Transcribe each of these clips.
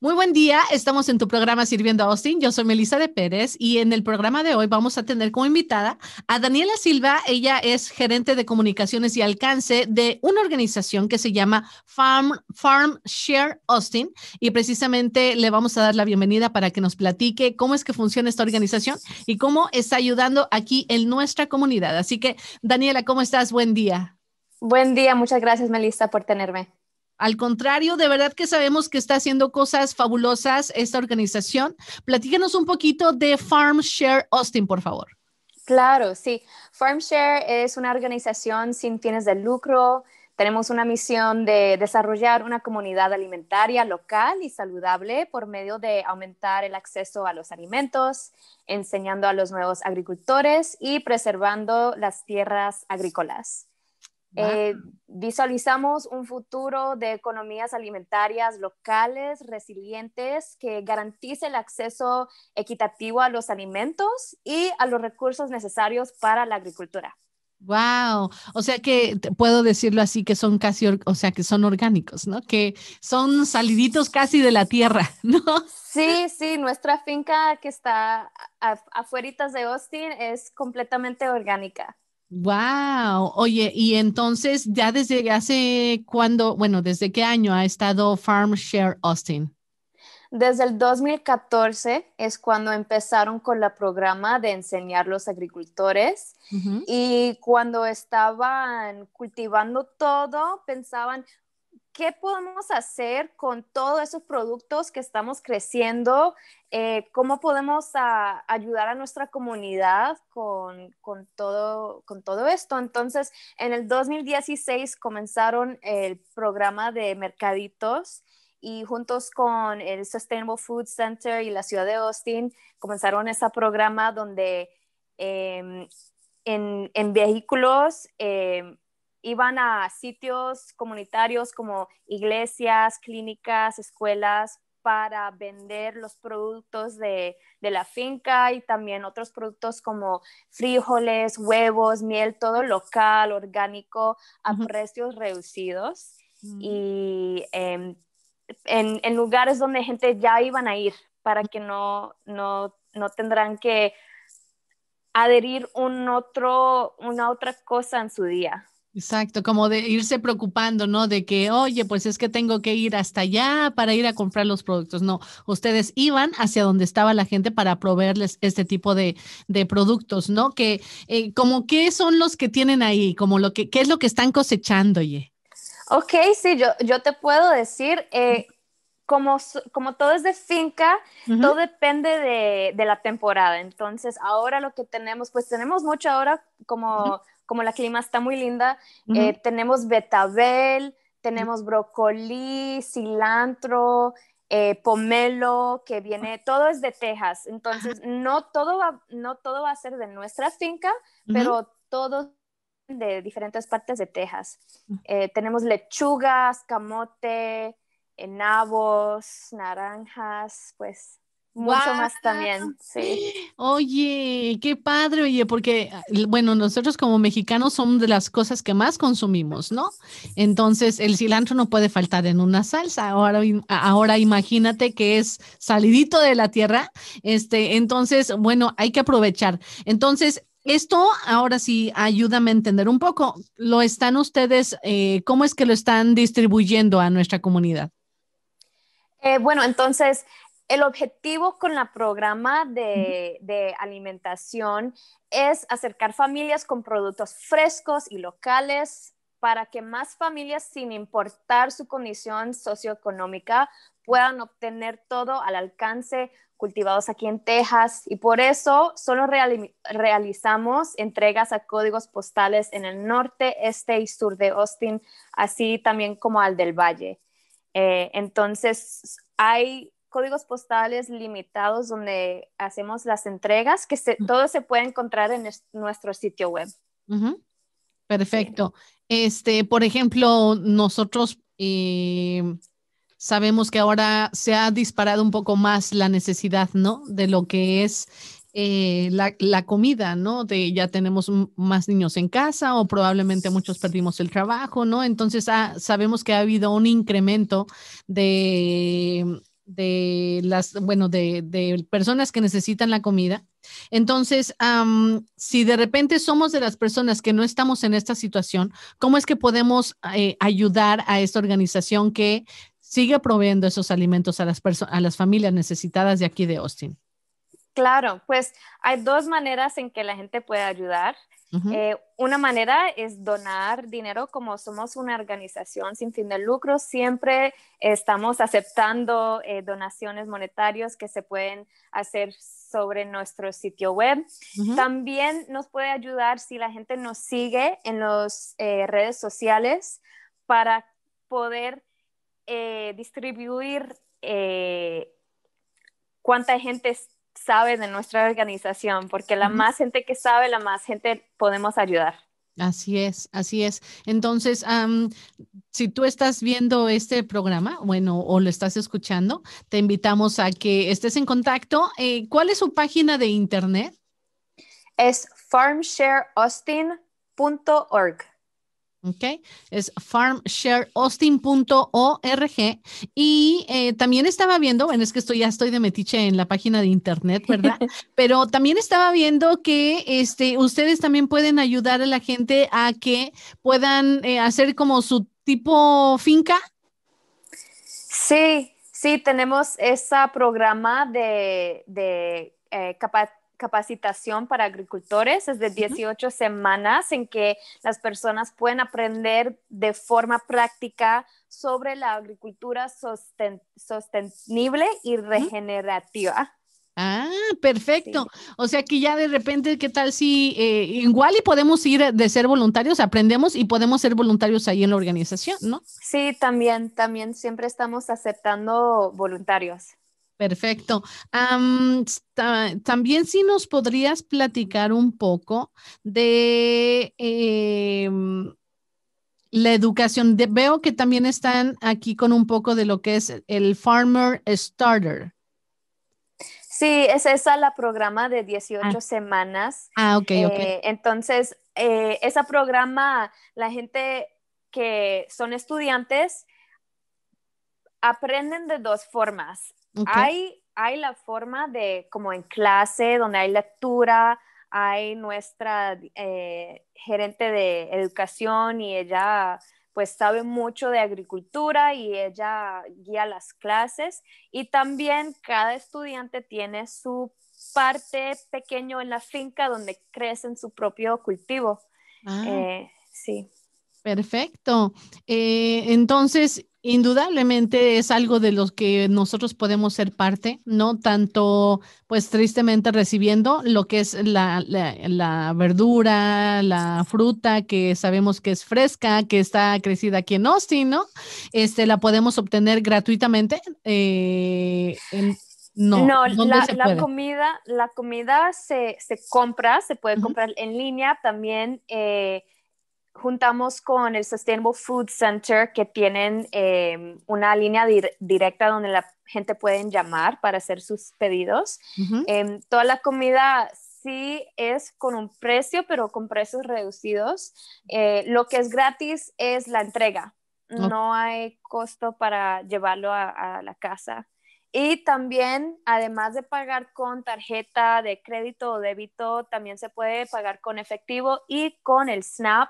Muy buen día, estamos en tu programa Sirviendo a Austin. Yo soy Melissa de Pérez y en el programa de hoy vamos a tener como invitada a Daniela Silva. Ella es gerente de comunicaciones y alcance de una organización que se llama Farm, Farm Share Austin y precisamente le vamos a dar la bienvenida para que nos platique cómo es que funciona esta organización y cómo está ayudando aquí en nuestra comunidad. Así que, Daniela, ¿cómo estás? Buen día. Buen día, muchas gracias Melissa por tenerme. Al contrario, de verdad que sabemos que está haciendo cosas fabulosas esta organización. Platíquenos un poquito de Farm Share Austin, por favor. Claro, sí. FarmShare es una organización sin fines de lucro. Tenemos una misión de desarrollar una comunidad alimentaria local y saludable por medio de aumentar el acceso a los alimentos, enseñando a los nuevos agricultores y preservando las tierras agrícolas. Eh, visualizamos un futuro de economías alimentarias locales, resilientes, que garantice el acceso equitativo a los alimentos y a los recursos necesarios para la agricultura. Wow, o sea que puedo decirlo así que son casi, o sea que son orgánicos, ¿no? Que son saliditos casi de la tierra, ¿no? Sí, sí, nuestra finca que está afueritas de Austin es completamente orgánica. Wow. Oye, y entonces ya desde hace cuándo, bueno, desde qué año ha estado Farm Share Austin? Desde el 2014 es cuando empezaron con el programa de enseñar los agricultores y cuando estaban cultivando todo pensaban, ¿qué podemos hacer con todos esos productos que estamos creciendo? Eh, ¿Cómo podemos ah, ayudar a nuestra comunidad con, todo, esto? Entonces, en el 2016 comenzaron el programa de mercaditos y juntos con el Sustainable Food Center y la ciudad de Austin comenzaron ese programa donde em, en, vehículos... Em, iban a sitios comunitarios como iglesias, clínicas, escuelas para vender los productos de, la finca y también otros productos como frijoles, huevos, miel, todo local, orgánico, a precios reducidos mm. y em, en, lugares donde gente ya iban a ir para que no, tendrán que adherir una otra cosa en su día. Exacto, como de irse preocupando, ¿no? De que, oye, pues es que tengo que ir hasta allá para ir a comprar los productos. No, ustedes iban hacia donde estaba la gente para proveerles este tipo de, productos, ¿no? Que, eh, como, ¿qué son los que tienen ahí? Como lo que, ¿qué es lo que están cosechando, oye? Ok, sí, yo, yo te puedo decir, eh, como, como todo es de finca, todo depende de, la temporada. Entonces, ahora lo que tenemos, pues tenemos mucho ahora como como la clima está muy linda, eh, tenemos betabel, tenemos brócoli, cilantro, eh, pomelo, que viene, todo es de Texas. Entonces, no todo va, no todo va a ser de nuestra finca, pero todo de diferentes partes de Texas. Eh, tenemos lechugas, camote, enabos, naranjas, pues mucho más también, sí. Oye, qué padre, oye, porque, ah, bueno, nosotros como mexicanos somos de las cosas que más consumimos, ¿no? Entonces, el cilantro no puede faltar en una salsa. Ahora, ahora imagínate que es salidito de la tierra. Este, entonces, bueno, hay que aprovechar. Entonces, esto ahora sí, ayúdame a entender un poco. ¿Lo están ustedes, eh, cómo es que lo están distribuyendo a nuestra comunidad? Eh, bueno, entonces el objetivo con la programa de, alimentación es acercar familias con productos frescos y locales para que más familias, sin importar su condición socioeconómica, puedan obtener todo al alcance cultivados aquí en Texas y por eso solo realizamos entregas a códigos postales en el norte, este y sur de Austin, así también como al del Valle. Eh, entonces, hay códigos postales limitados donde hacemos las entregas, que todo se puede encontrar en nuestro sitio web. Perfecto. Este, por ejemplo, nosotros eh, sabemos que ahora se ha disparado un poco más la necesidad, ¿no? De lo que es eh, la, comida, ¿no? De ya tenemos más niños en casa o probablemente muchos perdimos el trabajo, ¿no? Entonces ah, sabemos que ha habido un incremento de de las, bueno, de, personas que necesitan la comida. Entonces, si de repente somos de las personas que no estamos en esta situación, ¿cómo es que podemos eh, ayudar a esta organización que sigue proveyendo esos alimentos a las, a las familias necesitadas de aquí de Austin? Claro, pues hay dos maneras en que la gente puede ayudar. Eh, una manera es donar dinero, como somos una organización sin fin de lucro, siempre estamos aceptando eh, donaciones monetarias que se pueden hacer sobre nuestro sitio web. También nos puede ayudar si la gente nos sigue en las eh, redes sociales para poder distribuir cuánta gente está saben de nuestra organización, porque la más gente que sabe, la más gente podemos ayudar. Así es, así es. Entonces, si tú estás viendo este programa, bueno, o lo estás escuchando, te invitamos a que estés en contacto. Eh, ¿Cuál es su página de internet? Es farmshareaustin.org. Ok, Es farmshareaustin.org. Y eh, también estaba viendo, bueno, es que estoy, ya estoy de metiche en la página de internet, ¿verdad? Pero también estaba viendo que este, ustedes también pueden ayudar a la gente a que puedan eh, hacer como su tipo finca. Sí, sí, tenemos ese programa de, de eh, capa capacitación para agricultores, es de 18 semanas en que las personas pueden aprender de forma práctica sobre la agricultura sostenible y regenerativa. Ah, perfecto. O sea que ya de repente, ¿qué tal si eh, igual y podemos ir de ser voluntarios, aprendemos y podemos ser voluntarios ahí en la organización, ¿no? Sí, también, también siempre estamos aceptando voluntarios. Perfecto. también si nos podrías platicar un poco de em, la educación. veo que también están aquí con un poco de lo que es el Farmer Starter. Sí, es esa la programa de 18 ah. semanas. Ah, ok, ok. Eh, entonces, eh, esa programa, la gente que son estudiantes aprenden de dos formas. Hay, la forma de, como en clase, donde hay lectura, hay nuestra eh, gerente de educación y ella pues sabe mucho de agricultura y ella guía las clases y también cada estudiante tiene su parte pequeño en la finca donde crecen su propio cultivo. Ah. Eh, sí. Perfecto. Eh, entonces, Indudablemente es algo de los que nosotros podemos ser parte, ¿no? Tanto, pues tristemente recibiendo lo que es la, la, verdura, la fruta que sabemos que es fresca, que está crecida aquí en Austin, ¿no? Este, la podemos obtener gratuitamente. Eh, no, la, comida, la comida se, compra, se puede comprar en línea también. Eh, juntamos con el Sustainable Food Center, que tienen em, una línea directa donde la gente pueden llamar para hacer sus pedidos. Em, toda la comida sí es con un precio, pero con precios reducidos. Eh, lo que es gratis es la entrega. No, hay costo para llevarlo a la casa. Y también, además de pagar con tarjeta de crédito o débito, también se puede pagar con efectivo y con el SNAP,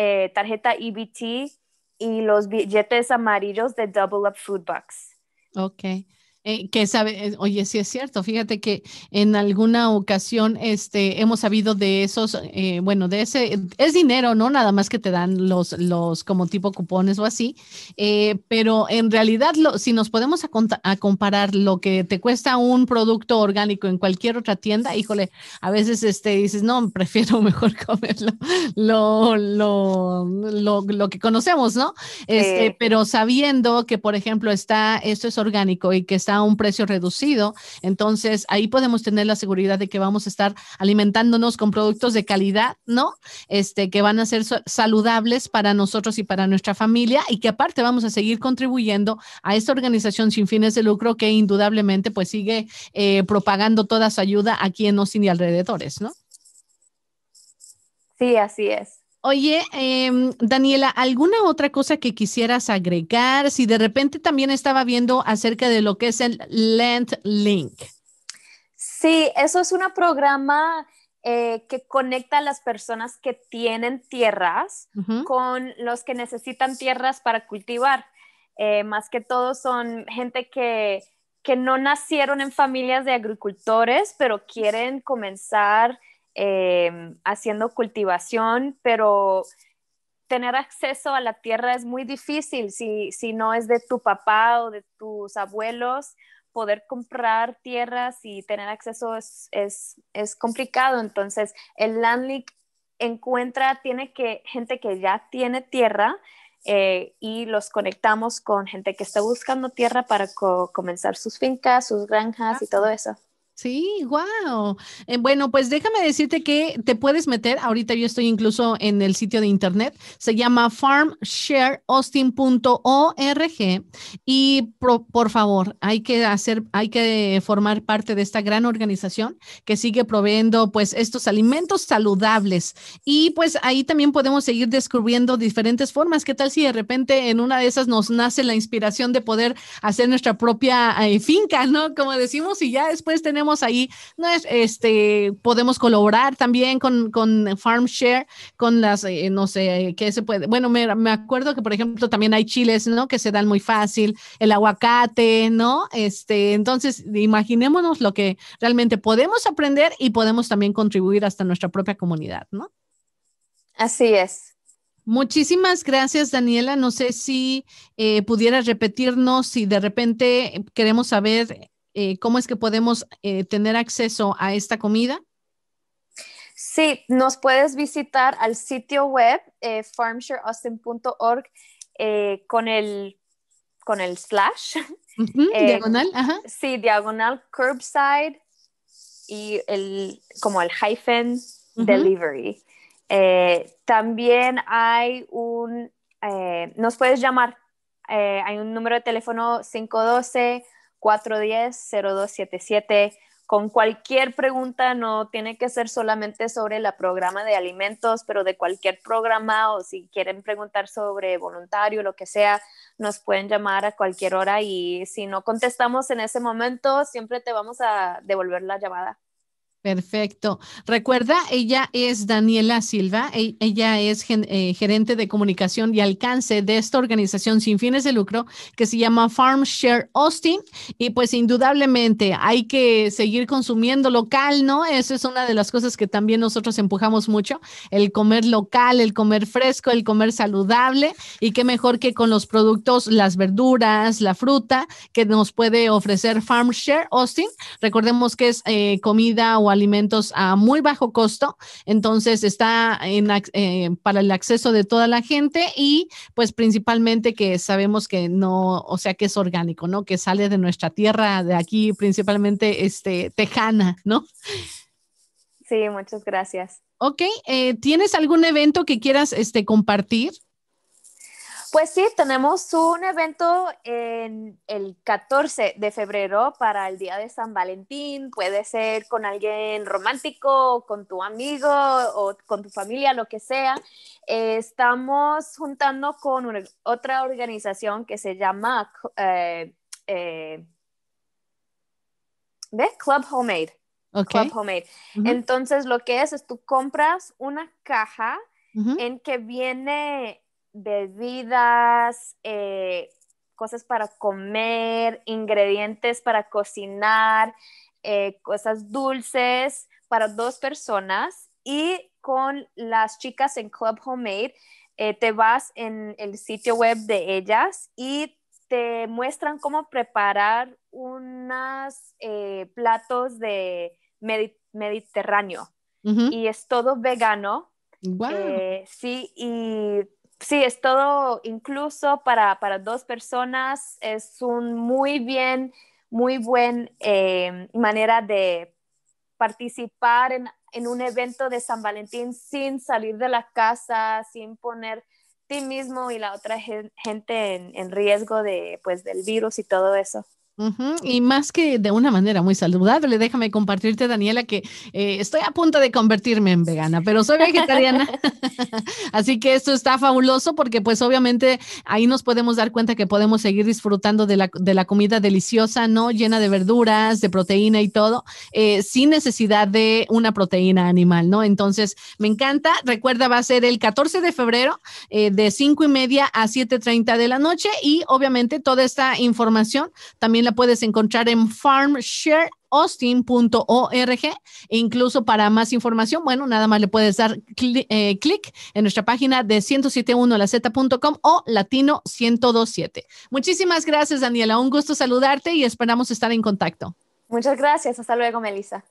eh, tarjeta EBT y los billetes amarillos de Double Up Food box. Ok. Eh, que sabe, eh, oye, sí es cierto, fíjate que en alguna ocasión este, hemos sabido de esos, eh, bueno, de ese, es dinero, ¿no? Nada más que te dan los, los como tipo cupones o así, pero en realidad si nos podemos a, comparar lo que te cuesta un producto orgánico en cualquier otra tienda, híjole, a veces este, dices, no, prefiero mejor comerlo, lo, lo, lo que conocemos, ¿no? Este, Pero sabiendo que, por ejemplo, está, esto es orgánico y que está a un precio reducido. Entonces, ahí podemos tener la seguridad de que vamos a estar alimentándonos con productos de calidad, ¿no? Este, que van a ser saludables para nosotros y para nuestra familia y que aparte vamos a seguir contribuyendo a esta organización sin fines de lucro que indudablemente pues sigue eh, propagando toda su ayuda aquí en Austin y alrededores, ¿no? Sí, así es. Oye, em, Daniela, ¿alguna otra cosa que quisieras agregar? Si de repente también estaba viendo acerca de lo que es el Land Link. Sí, eso es un programa eh, que conecta a las personas que tienen tierras con los que necesitan tierras para cultivar. Eh, más que todo son gente que, que no nacieron en familias de agricultores, pero quieren comenzar Em, haciendo cultivación, pero tener acceso a la tierra es muy difícil si, si no es de tu papá o de tus abuelos. Poder comprar tierras y tener acceso es, es, complicado. Entonces, el Landlink encuentra, tiene que gente que ya tiene tierra eh, y los conectamos con gente que está buscando tierra para comenzar sus fincas, sus granjas y todo eso. Sí, wow. Eh, bueno, pues déjame decirte que te puedes meter, ahorita yo estoy incluso en el sitio de internet, se llama farmshareaustin.org y por favor, hay que hacer, hay que formar parte de esta gran organización que sigue proveyendo pues estos alimentos saludables y pues ahí también podemos seguir descubriendo diferentes formas. ¿Qué tal si de repente en una de esas nos nace la inspiración de poder hacer nuestra propia eh, finca, ¿no? Como decimos, y ya después tenemos ahí, no es, este, podemos colaborar también con, con FarmShare, con las, eh, no sé, qué se puede, bueno, me, acuerdo que por ejemplo también hay chiles, ¿no? Que se dan muy fácil, el aguacate, ¿no? Este, entonces, imaginémonos lo que realmente podemos aprender y podemos también contribuir hasta nuestra propia comunidad, ¿no? Así es. Muchísimas gracias, Daniela. No sé si eh, pudieras repetirnos si de repente queremos saber eh, cómo es que podemos eh, tener acceso a esta comida? Sí, nos puedes visitar al sitio web eh, farmshareaustin.org eh, con, el, con el slash. diagonal, Sí, diagonal curbside y el, como el hyphen delivery. también hay un, nos puedes llamar, hay un número de teléfono 512 410-0277. Con cualquier pregunta, no tiene que ser solamente sobre la programa de alimentos, pero de cualquier programa o si quieren preguntar sobre voluntario, lo que sea, nos pueden llamar a cualquier hora y si no contestamos en ese momento, siempre te vamos a devolver la llamada. Perfecto. Recuerda, ella es Daniela Silva, e, ella es eh, gerente de comunicación y alcance de esta organización sin fines de lucro que se llama Farm Share Austin y pues indudablemente hay que seguir consumiendo local, ¿no? Esa es una de las cosas que también nosotros empujamos mucho, el comer local, el comer fresco, el comer saludable y qué mejor que con los productos, las verduras, la fruta que nos puede ofrecer Farm Share Austin. Recordemos que es eh, comida o alimentos a muy bajo costo. Entonces está en, eh, para el acceso de toda la gente y pues principalmente que sabemos que no, o sea, que es orgánico, ¿no? Que sale de nuestra tierra, de aquí principalmente este, tejana, ¿no? Sí, muchas gracias. Ok, eh, ¿tienes algún evento que quieras este, compartir? Pues sí, tenemos un evento en el 14 de febrero para el Día de San Valentín. Puede ser con alguien romántico, con tu amigo o con tu familia, lo que sea. estamos juntando con otra organización que se llama eh, eh, Club Homemade. Club Homemade. Entonces, lo que es es tú compras una caja en que viene bebidas, eh, cosas para comer, ingredientes para cocinar, eh, cosas dulces para dos personas y con las chicas en Club Homemade eh, te vas en el sitio web de ellas y te muestran cómo preparar unos platos de Mediterráneo y es todo vegano. sí, y sí, es todo incluso para, para, dos personas, es un muy bien, muy buen eh, manera de participar en, un evento de San Valentín sin salir de la casa, sin poner ti mismo y la otra gente en, riesgo de, pues, del virus y todo eso. Y más que de una manera muy saludable, déjame compartirte, Daniela, que eh, estoy a punto de convertirme en vegana, pero soy vegetariana. Así que esto está fabuloso porque pues obviamente ahí nos podemos dar cuenta que podemos seguir disfrutando de la, de la comida deliciosa, ¿no? Llena de verduras, de proteína y todo, eh, sin necesidad de una proteína animal, ¿no? Entonces, me encanta. Recuerda, va a ser el 14 de febrero eh, de 5 y media a 7.30 de la noche y obviamente toda esta información también la puedes encontrar en farmshareaustin.org e incluso para más información, bueno, nada más le puedes dar eh, clic en nuestra página de 1071laz.com o latino 1027. Muchísimas gracias, Daniela. Un gusto saludarte y esperamos estar en contacto. Muchas gracias. Hasta luego, Melissa.